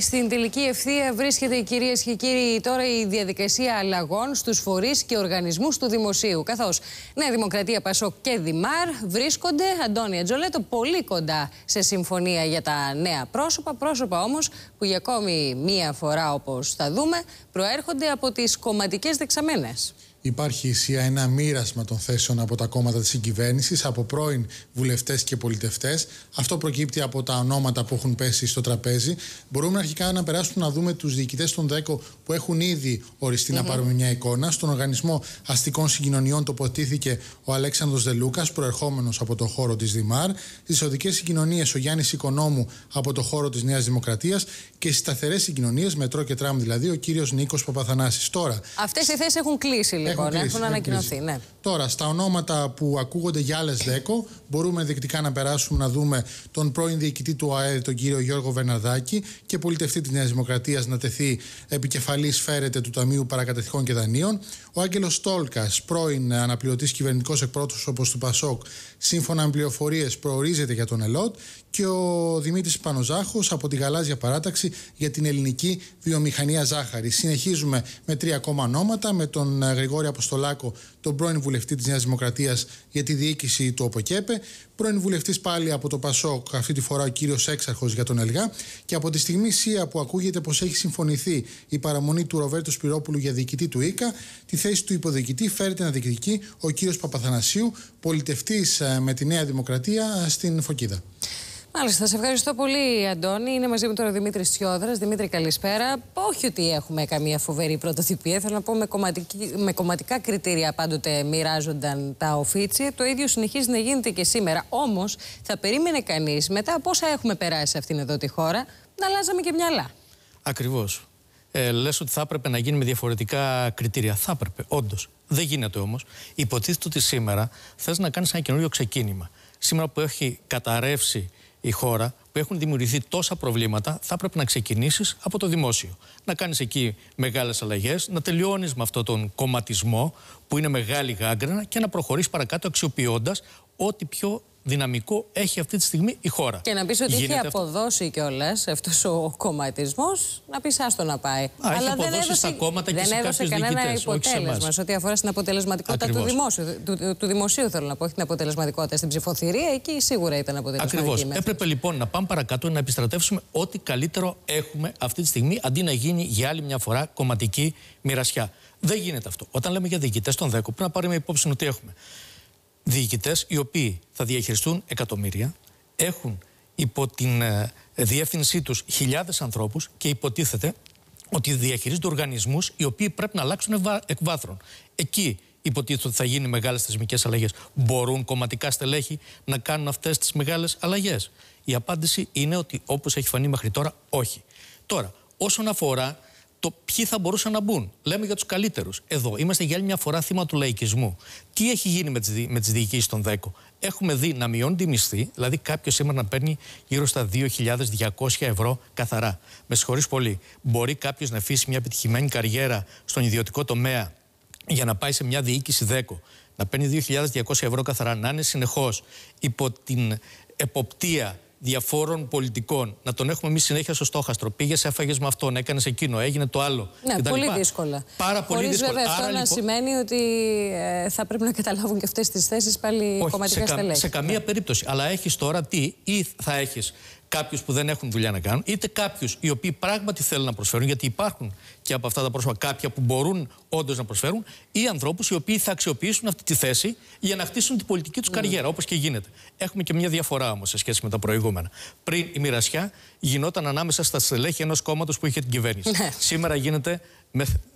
Στην τελική ευθεία βρίσκεται, κυρίες και κύριοι, τώρα η διαδικασία αλλαγών στους φορείς και οργανισμούς του Δημοσίου. Καθώς Νέα Δημοκρατία, Πασό και Δημάρ βρίσκονται, Αντώνια Τζολέτο, πολύ κοντά σε συμφωνία για τα νέα πρόσωπα. Πρόσωπα όμως που για ακόμη μία φορά, όπως θα δούμε, προέρχονται από τις κομματικές δεξαμένε. Υπάρχει ουσία ένα μοίρασμα των θέσεων από τα κόμματα της συγκυβέρνησης, από πρώην βουλευτές και πολιτευτές. Αυτό προκύπτει από τα ονόματα που έχουν πέσει στο τραπέζι. Μπορούμε αρχικά να περάσουμε να δούμε τους διοικητές των ΔΕΚΟ που έχουν ήδη οριστεί mm-hmm. να πάρουμε μια εικόνα. Στον Οργανισμό Αστικών Συγκοινωνιών τοποθετήθηκε ο Αλέξανδρος Δελούκας, προερχόμενος από το χώρο της Δημάρ. Στις οδικές συγκοινωνίες ο Γιάννης Οικονόμου από το χώρο της Νέας Δημοκρατίας και στις σταθερές συγκοινωνίες, μετρό και τραμ δηλαδή, ο κύριος Νίκος Παπαθανάσης. Τώρα. Αυτές οι θέσεις έχουν κλείσει λέει έχουν, κλείσει, έχουν ανακοινωθεί. Ναι. Τώρα, στα ονόματα που ακούγονται για άλλες 10, μπορούμε ενδεικτικά να περάσουμε να δούμε τον πρώην διοικητή του ΑΕΔ, τον κύριο Γιώργο Βεναδάκη, και πολιτευτή της Νέας Δημοκρατίας να τεθεί επικεφαλής, φέρεται, του Ταμείου Παρακατεχών και Δανείων. Ο Άγγελος Τόλκα, πρώην αναπληρωτής κυβερνητικός εκπρόσωπο του ΠΑΣΟΚ, σύμφωνα με πληροφορίες, προορίζεται για τον ΕΛΟΤ. Και ο Δημήτρης Πανοζάχος από τη Γαλάζια Παράταξη για την ελληνική βιομηχανία ζάχαρη. Συνεχίζουμε με τρία ακόμα ονόματα, με τον Γρηγόρη Γρηγόρη Αποστολάκο, τον πρώην βουλευτή της Νέας Δημοκρατίας για τη διοίκηση του ΟΠΟΚΕΠΕ, πρώην βουλευτής πάλι από το ΠΑΣΟΚ, αυτή τη φορά ο κύριος Έξαρχος για τον ΕΛΓΑ, και από τη στιγμή ΣΥΑ που ακούγεται πως έχει συμφωνηθεί η παραμονή του Ροβέρτο Σπυρόπουλου για διοικητή του ΙΚΑ, τη θέση του υποδιοικητή φέρεται να διεκδικεί ο κύριος Παπαθανασίου, πολιτευτής ε, με τη Νέα Δημοκρατία ε, στην Φωκίδα. Μάλιστα, σε ευχαριστώ πολύ, Αντώνη. Είναι μαζί μου τώρα ο Δημήτρη Τσιόδρα. Δημήτρη, καλησπέρα. Όχι ότι έχουμε καμία φοβερή πρωτοτυπία. Θέλω να πω με, κομματική, με κομματικά κριτήρια πάντοτε μοιράζονταν τα οφίτσια. Το ίδιο συνεχίζει να γίνεται και σήμερα. Όμως, θα περίμενε κανείς μετά από όσα έχουμε περάσει σε αυτήν εδώ τη χώρα να αλλάζαμε και μυαλά. Ακριβώς. Ε, Λες ότι θα έπρεπε να γίνει με διαφορετικά κριτήρια. Θα έπρεπε, όντως. Δεν γίνεται όμως. Υποτίθεται ότι σήμερα θες να κάνεις ένα καινούριο ξεκίνημα. Σήμερα που έχει καταρρεύσει η χώρα που έχουν δημιουργηθεί τόσα προβλήματα, θα πρέπει να ξεκινήσεις από το δημόσιο. Να κάνεις εκεί μεγάλες αλλαγές, να τελειώνεις με αυτόν τον κομματισμό που είναι μεγάλη γάγκρενα και να προχωρήσεις παρακάτω αξιοποιώντας ό,τι πιο δυναμικό έχει αυτή τη στιγμή η χώρα. Και να πεις ότι Γίνεται είχε αποδώσει κιόλας αυτός ο κομματισμός, να πεις άστο να πάει. Α, Αλλά έχει δεν έδωσε, στα κόμματα και δεν έδωσε κανένα διοικητές, αποτέλεσμα σε ό,τι αφορά στην αποτελεσματικότητα του δημόσιου. Του, του, του, δημοσίου, θέλω να πω, όχι την αποτελεσματικότητα. Στην ψηφοθυρία εκεί σίγουρα ήταν αποτελεσματική. Ακριβώ. Έπρεπε λοιπόν να πάμε παρακάτω να επιστρατεύσουμε ό,τι καλύτερο έχουμε αυτή τη στιγμή, αντί να γίνει για άλλη μια φορά κομματική μοιρασιά. Δεν γίνεται αυτό. Όταν λέμε για διοικητές των 10, πρέπει να πάρουμε υπόψη ότι έχουμε διοικητές οι οποίοι θα διαχειριστούν εκατομμύρια, έχουν υπό την ε, διεύθυνσή τους χιλιάδες ανθρώπους και υποτίθεται ότι διαχειρίζονται οργανισμούς οι οποίοι πρέπει να αλλάξουν εκ βάθρων. Εκεί υποτίθεται ότι θα γίνει μεγάλες θεσμικές αλλαγές. Μπορούν κομματικά στελέχη να κάνουν αυτές τις μεγάλες αλλαγές. Η απάντηση είναι ότι όπως έχει φανεί μέχρι τώρα, όχι. Τώρα, όσον αφορά το ποιοι θα μπορούσαν να μπουν. Λέμε για τους καλύτερους. Εδώ είμαστε για άλλη μια φορά θύμα του λαϊκισμού. Τι έχει γίνει με τις τις διοικήσεις των ΔΕΚΟ. Έχουμε δει να μειώνει μισθή, δηλαδή κάποιος σήμερα να παίρνει γύρω στα 2.200 ευρώ καθαρά. Με συγχωρείς πολύ. Μπορεί κάποιος να αφήσει μια επιτυχημένη καριέρα στον ιδιωτικό τομέα για να πάει σε μια διοίκηση ΔΕΚΟ. Να παίρνει 2.200 ευρώ καθαρά, να είναι συνεχώς υπό την εποπτεία διαφόρων πολιτικών. Να τον έχουμε εμείς συνέχεια στο στόχαστρο. Πήγες, έφαγες με αυτόν, έκανες εκείνο, έγινε το άλλο. Ναι, πολύ δύσκολα. Πάρα πολύ Χωρίς, δύσκολα. Βέβαια, αυτό να λοιπόν- σημαίνει ότι ε, θα πρέπει να καταλάβουν και αυτές τις θέσεις πάλι κομματικά σε στελέχη. Σε καμία ναι. περίπτωση. Αλλά έχεις τώρα τι, ή θα έχεις κάποιους που δεν έχουν δουλειά να κάνουν, είτε κάποιους οι οποίοι πράγματι θέλουν να προσφέρουν, γιατί υπάρχουν και από αυτά τα πρόσωπα κάποια που μπορούν όντως να προσφέρουν, ή ανθρώπους οι οποίοι θα αξιοποιήσουν αυτή τη θέση για να χτίσουν την πολιτική τους ναι. καριέρα, όπως και γίνεται. Έχουμε και μια διαφορά όμως σε σχέση με τα προηγούμενα. Πριν η μοιρασιά γινόταν ανάμεσα στα στελέχη ενός κόμματος που είχε την κυβέρνηση. Ναι. Σήμερα γίνεται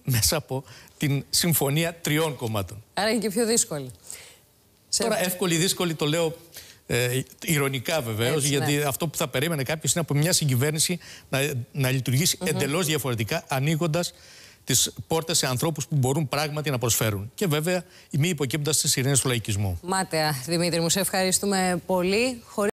μέσα από την συμφωνία τριών κομμάτων. Άρα είναι και πιο δύσκολη. Τώρα, εύκολη, δύσκολη, το λέω ε, ηρωνικά βεβαίως, γιατί ναι. αυτό που θα περίμενε κάποιος είναι από μια συγκυβέρνηση να, να λειτουργήσει mm εντελώς διαφορετικά, ανοίγοντας τις πόρτες σε ανθρώπους που μπορούν πράγματι να προσφέρουν. Και βέβαια, μη υποκύπτοντας τι ειρήνες του λαϊκισμού. Μάταια, Δημήτρη, μου σε ευχαριστούμε πολύ.